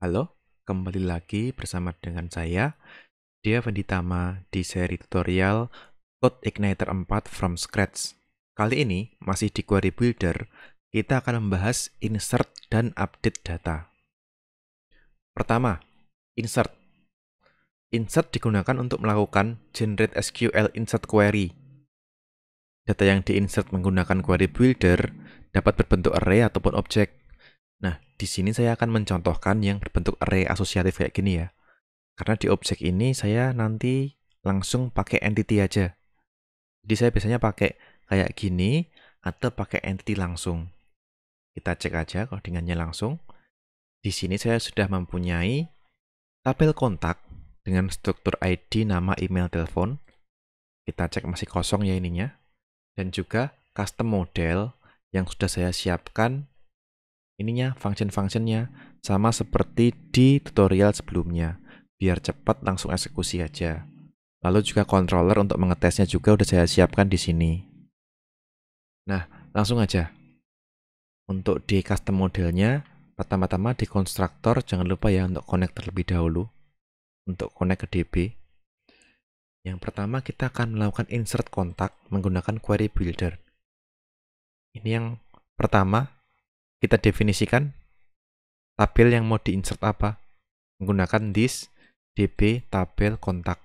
Halo, kembali lagi bersama dengan saya, Dia Venditama di seri tutorial Code Igniter 4 from Scratch. Kali ini, masih di Query Builder, kita akan membahas insert dan update data. Pertama, insert. Insert digunakan untuk melakukan generate SQL insert query. Data yang diinsert menggunakan query builder dapat berbentuk array ataupun objek di sini saya akan mencontohkan yang berbentuk array asosiatif kayak gini ya. Karena di objek ini saya nanti langsung pakai entity aja. Jadi saya biasanya pakai kayak gini atau pakai entity langsung. Kita cek aja kalau codingannya langsung. Di sini saya sudah mempunyai tabel kontak dengan struktur ID, nama, email, telepon. Kita cek masih kosong ya ininya. Dan juga custom model yang sudah saya siapkan ininya function-functionnya sama seperti di tutorial sebelumnya biar cepat langsung eksekusi aja lalu juga controller untuk mengetesnya juga udah saya siapkan di sini nah langsung aja untuk di custom modelnya pertama-tama di konstruktor jangan lupa ya untuk connect terlebih dahulu untuk connect ke DB yang pertama kita akan melakukan insert kontak menggunakan query builder ini yang pertama kita definisikan tabel yang mau diinsert apa. Menggunakan this db tabel kontak.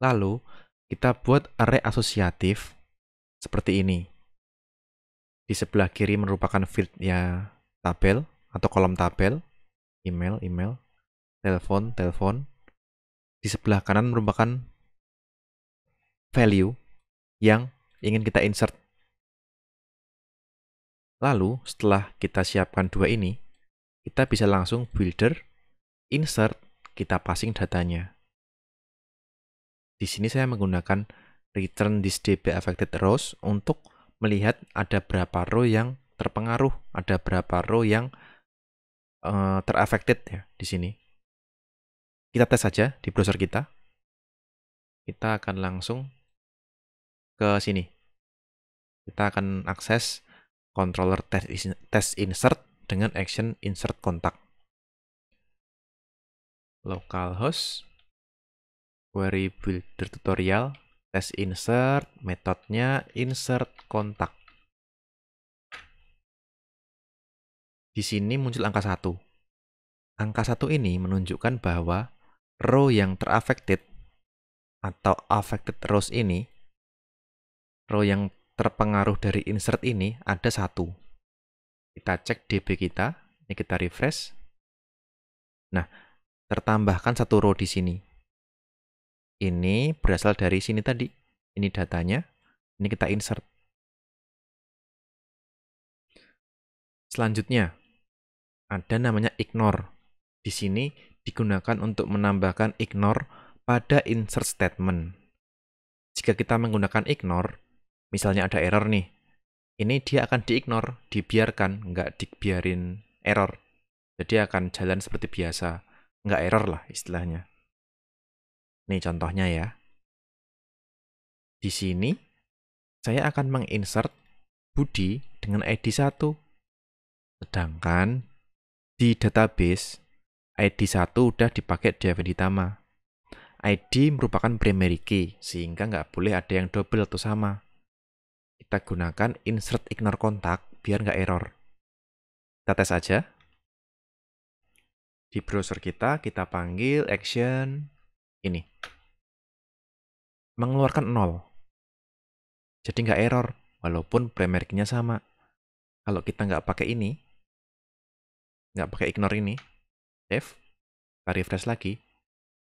Lalu, kita buat array asosiatif seperti ini. Di sebelah kiri merupakan fieldnya tabel atau kolom tabel, email, email, telepon, telepon. Di sebelah kanan merupakan value yang ingin kita insert Lalu, setelah kita siapkan dua ini, kita bisa langsung builder, insert, kita passing datanya. Di sini saya menggunakan return this db affected rows untuk melihat ada berapa row yang terpengaruh, ada berapa row yang uh, eh, terafected ya di sini. Kita tes saja di browser kita. Kita akan langsung ke sini. Kita akan akses controller test insert dengan action insert kontak. Localhost query builder tutorial test insert metodenya insert kontak. Di sini muncul angka 1. Angka 1 ini menunjukkan bahwa row yang teraffected atau affected rows ini row yang terpengaruh dari insert ini ada satu. Kita cek DB kita, ini kita refresh. Nah, tertambahkan satu row di sini. Ini berasal dari sini tadi. Ini datanya, ini kita insert. Selanjutnya, ada namanya ignore. Di sini digunakan untuk menambahkan ignore pada insert statement. Jika kita menggunakan ignore, misalnya ada error nih, ini dia akan diignore, dibiarkan, nggak dibiarin error. Jadi akan jalan seperti biasa, nggak error lah istilahnya. Ini contohnya ya. Di sini, saya akan menginsert Budi dengan ID 1. Sedangkan di database, ID 1 udah dipakai di Avenitama. ID merupakan primary key, sehingga nggak boleh ada yang double atau sama. Kita gunakan insert ignore kontak biar nggak error. Kita tes aja. Di browser kita, kita panggil action ini. Mengeluarkan 0. Jadi nggak error, walaupun primary sama. Kalau kita nggak pakai ini, nggak pakai ignore ini, f kita refresh lagi,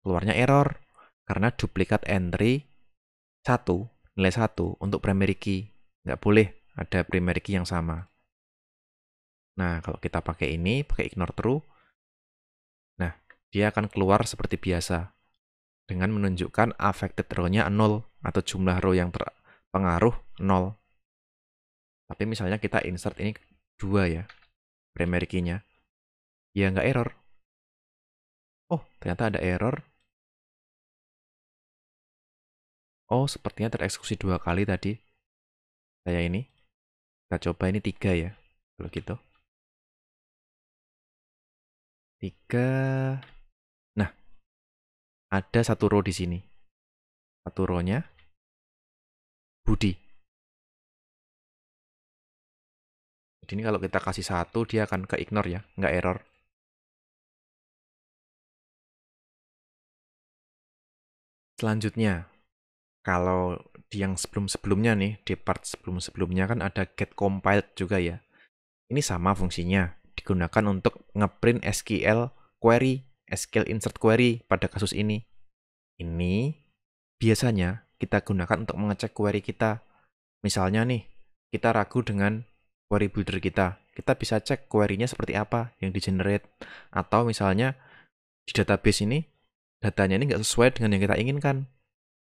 keluarnya error karena duplikat entry 1, nilai 1 untuk primary key. Nggak boleh ada primary key yang sama. Nah, kalau kita pakai ini, pakai ignore true, nah, dia akan keluar seperti biasa dengan menunjukkan affected row-nya 0 atau jumlah row yang terpengaruh 0. Tapi misalnya kita insert ini 2 ya, primary key-nya. Ya nggak error. Oh, ternyata ada error. Oh, sepertinya tereksekusi dua kali tadi saya ini. Kita coba ini tiga ya, kalau gitu. Tiga. Nah, ada satu row di sini. Satu row-nya Budi. Jadi ini kalau kita kasih satu, dia akan ke ignore ya, nggak error. Selanjutnya, kalau di yang sebelum-sebelumnya nih, di part sebelum-sebelumnya kan ada get compiled juga ya. Ini sama fungsinya, digunakan untuk ngeprint SQL query, SQL insert query pada kasus ini. Ini biasanya kita gunakan untuk mengecek query kita. Misalnya nih, kita ragu dengan query builder kita. Kita bisa cek query-nya seperti apa yang di-generate. Atau misalnya di database ini, datanya ini nggak sesuai dengan yang kita inginkan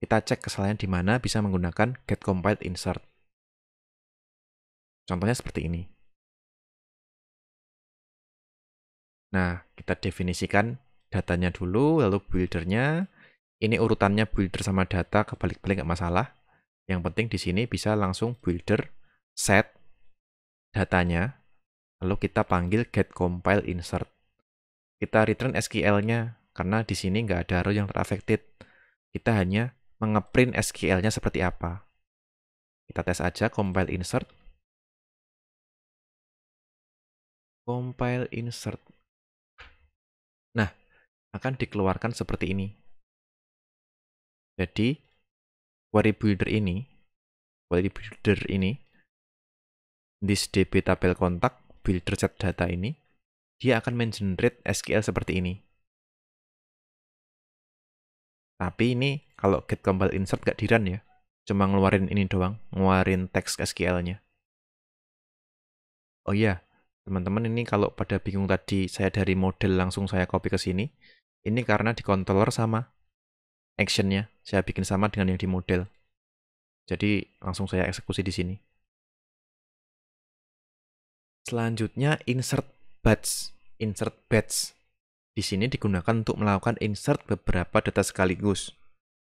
kita cek kesalahan di mana bisa menggunakan get compiled insert. Contohnya seperti ini. Nah, kita definisikan datanya dulu, lalu buildernya. Ini urutannya builder sama data, kebalik-balik nggak masalah. Yang penting di sini bisa langsung builder set datanya, lalu kita panggil get compile insert. Kita return SQL-nya, karena di sini nggak ada row yang terafected. Kita hanya mengeprint SQL-nya seperti apa. Kita tes aja compile insert. Compile insert. Nah, akan dikeluarkan seperti ini. Jadi, query builder ini, query builder ini, this DB tabel kontak, builder set data ini, dia akan mengenerate SQL seperti ini. Tapi ini kalau get compile insert gak di run ya cuma ngeluarin ini doang ngeluarin teks SQL-nya oh iya teman-teman ini kalau pada bingung tadi saya dari model langsung saya copy ke sini ini karena di controller sama actionnya saya bikin sama dengan yang di model jadi langsung saya eksekusi di sini selanjutnya insert batch insert batch di sini digunakan untuk melakukan insert beberapa data sekaligus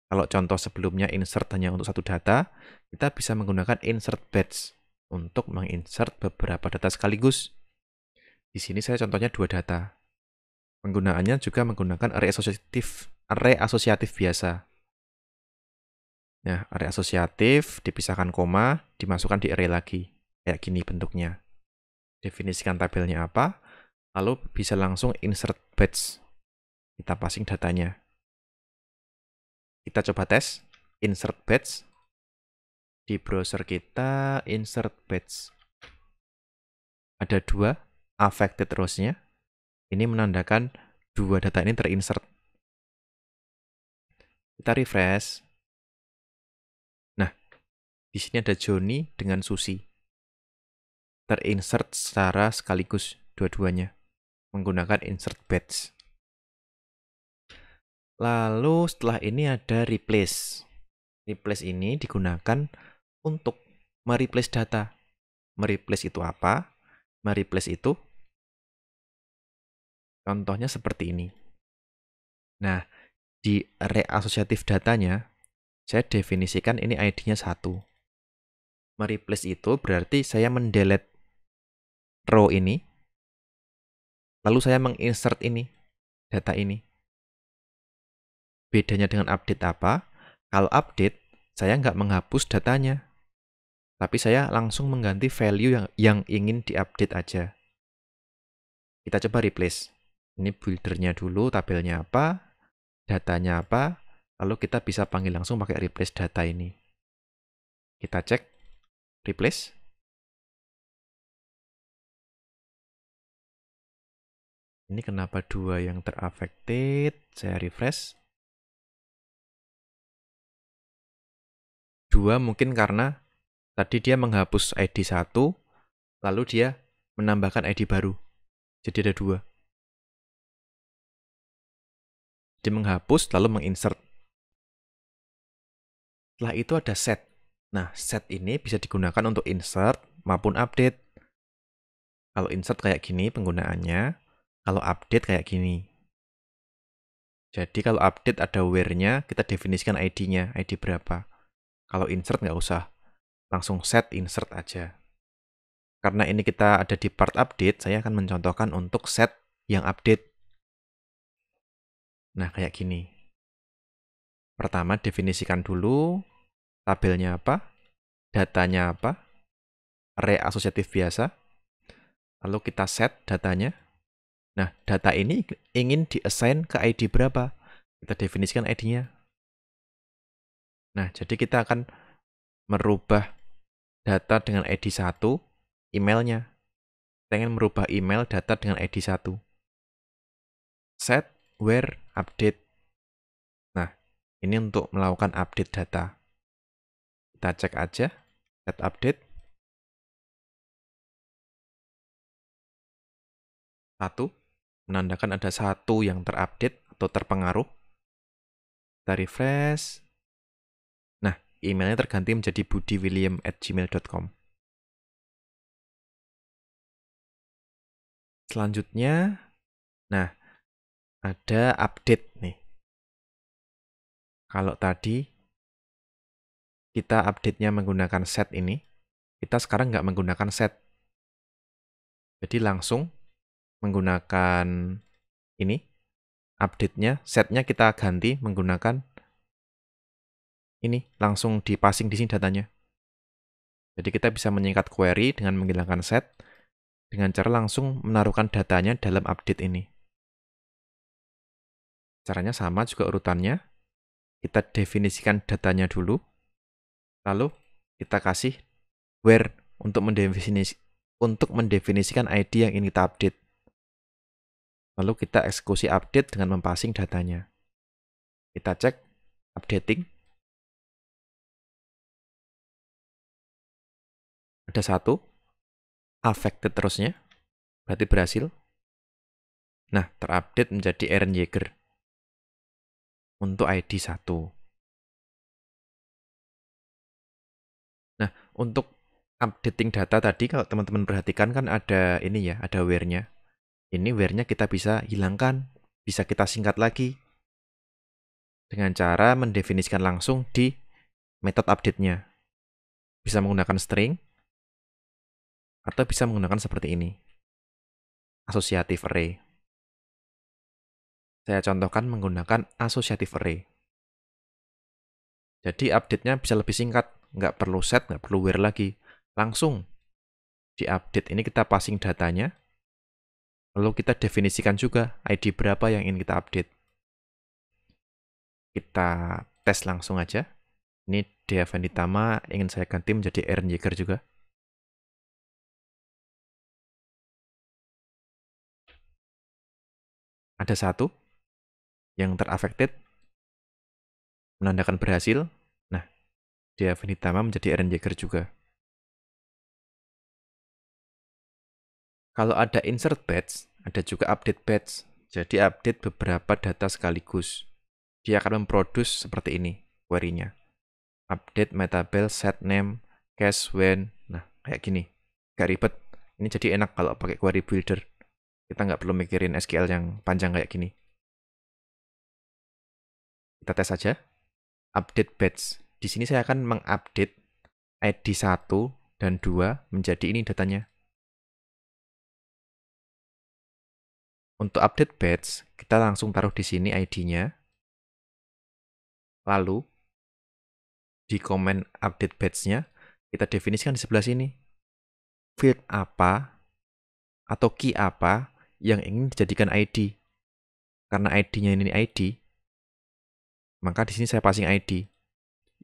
kalau contoh sebelumnya insert hanya untuk satu data, kita bisa menggunakan insert batch untuk menginsert beberapa data sekaligus. Di sini saya contohnya dua data. Penggunaannya juga menggunakan array asosiatif, array asosiatif biasa. Nah, array asosiatif dipisahkan koma, dimasukkan di array lagi. Kayak gini bentuknya. Definisikan tabelnya apa, lalu bisa langsung insert batch. Kita passing datanya. Kita coba tes insert batch. Di browser kita insert batch. Ada dua affected rows-nya. Ini menandakan dua data ini terinsert. Kita refresh. Nah, di sini ada Joni dengan Susi. Terinsert secara sekaligus dua-duanya menggunakan insert batch. Lalu setelah ini ada replace. Replace ini digunakan untuk mereplace data. Mereplace itu apa? Mereplace itu contohnya seperti ini. Nah, di reasosiatif datanya, saya definisikan ini ID-nya satu. Mereplace itu berarti saya mendelete row ini, lalu saya menginsert ini, data ini. Bedanya dengan update apa? Kalau update, saya nggak menghapus datanya. Tapi saya langsung mengganti value yang, yang ingin diupdate aja. Kita coba replace. Ini buildernya dulu, tabelnya apa, datanya apa, lalu kita bisa panggil langsung pakai replace data ini. Kita cek, replace. Ini kenapa dua yang terafected? Saya refresh. Dua mungkin karena tadi dia menghapus ID satu, lalu dia menambahkan ID baru. Jadi ada dua. Dia menghapus, lalu menginsert. Setelah itu ada set. Nah, set ini bisa digunakan untuk insert maupun update. Kalau insert kayak gini penggunaannya, kalau update kayak gini. Jadi kalau update ada where-nya, kita definisikan ID-nya, ID berapa. Kalau insert nggak usah, langsung set insert aja. Karena ini kita ada di part update, saya akan mencontohkan untuk set yang update. Nah, kayak gini. Pertama, definisikan dulu tabelnya apa, datanya apa, array asosiatif biasa, lalu kita set datanya. Nah, data ini ingin diassign ke ID berapa? Kita definisikan ID-nya Nah, jadi kita akan merubah data dengan ID 1 emailnya. Kita ingin merubah email data dengan ID 1. Set where update. Nah, ini untuk melakukan update data. Kita cek aja, set update. 1 menandakan ada satu yang terupdate atau terpengaruh. Kita refresh. Emailnya terganti menjadi budiwilliam at gmail.com. Selanjutnya, nah ada update nih. Kalau tadi kita update-nya menggunakan set ini, kita sekarang nggak menggunakan set. Jadi langsung menggunakan ini, update-nya, set-nya kita ganti menggunakan ini langsung passing di sini datanya. Jadi kita bisa menyingkat query dengan menghilangkan set dengan cara langsung menaruhkan datanya dalam update ini. Caranya sama juga urutannya. Kita definisikan datanya dulu. Lalu kita kasih where untuk mendefinisi untuk mendefinisikan ID yang ingin kita update. Lalu kita eksekusi update dengan mempassing datanya. Kita cek updating ada satu, affected terusnya, berarti berhasil. Nah, terupdate menjadi Aaron Yeager untuk ID 1. Nah, untuk updating data tadi kalau teman-teman perhatikan kan ada ini ya, ada where-nya. Ini where-nya kita bisa hilangkan, bisa kita singkat lagi dengan cara mendefinisikan langsung di metode update-nya. Bisa menggunakan string atau bisa menggunakan seperti ini. Asosiatif array. Saya contohkan menggunakan asosiatif array. Jadi update-nya bisa lebih singkat, nggak perlu set, nggak perlu where lagi. Langsung di update ini kita passing datanya, lalu kita definisikan juga ID berapa yang ingin kita update. Kita tes langsung aja. Ini Devan Ditama ingin saya ganti menjadi Aaron Yeager juga. ada satu yang teraffected menandakan berhasil. Nah, dia Venitama menjadi Eren Jaeger juga. Kalau ada insert batch, ada juga update batch. Jadi update beberapa data sekaligus. Dia akan memproduce seperti ini query-nya. Update metabel set name cache when. Nah, kayak gini. Gak ribet. Ini jadi enak kalau pakai query builder. Kita nggak perlu mikirin SQL yang panjang kayak gini. Kita tes aja. Update batch. Di sini saya akan mengupdate ID 1 dan 2 menjadi ini datanya. Untuk update batch, kita langsung taruh di sini ID-nya. Lalu, di komen update batch-nya, kita definisikan di sebelah sini. Field apa, atau key apa, yang ingin dijadikan ID. Karena ID-nya ini ID, maka di sini saya passing ID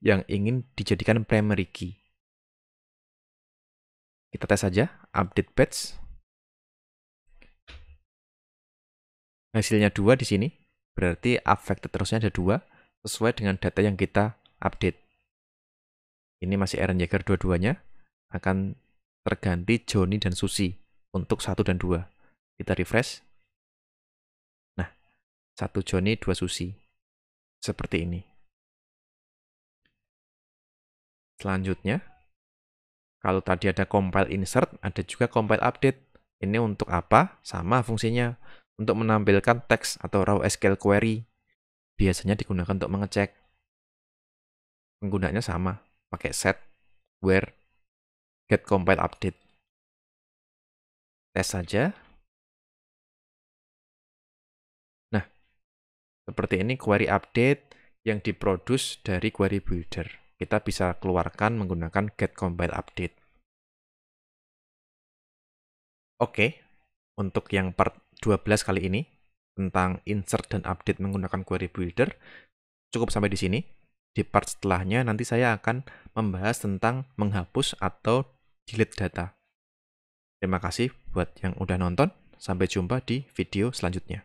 yang ingin dijadikan primary key. Kita tes saja, update batch. Hasilnya dua di sini, berarti affected terusnya ada dua sesuai dengan data yang kita update. Ini masih Aaron Jaeger dua-duanya, akan terganti Joni dan Susi untuk satu dan dua. Kita refresh. Nah, satu Joni, dua Susi. Seperti ini. Selanjutnya, kalau tadi ada compile insert, ada juga compile update. Ini untuk apa? Sama fungsinya. Untuk menampilkan teks atau raw SQL query. Biasanya digunakan untuk mengecek. Penggunanya sama. Pakai set, where, get compile update. Tes saja. Seperti ini query update yang diproduce dari query builder. Kita bisa keluarkan menggunakan get compile update. Oke, untuk yang part 12 kali ini tentang insert dan update menggunakan query builder, cukup sampai di sini. Di part setelahnya nanti saya akan membahas tentang menghapus atau delete data. Terima kasih buat yang udah nonton. Sampai jumpa di video selanjutnya.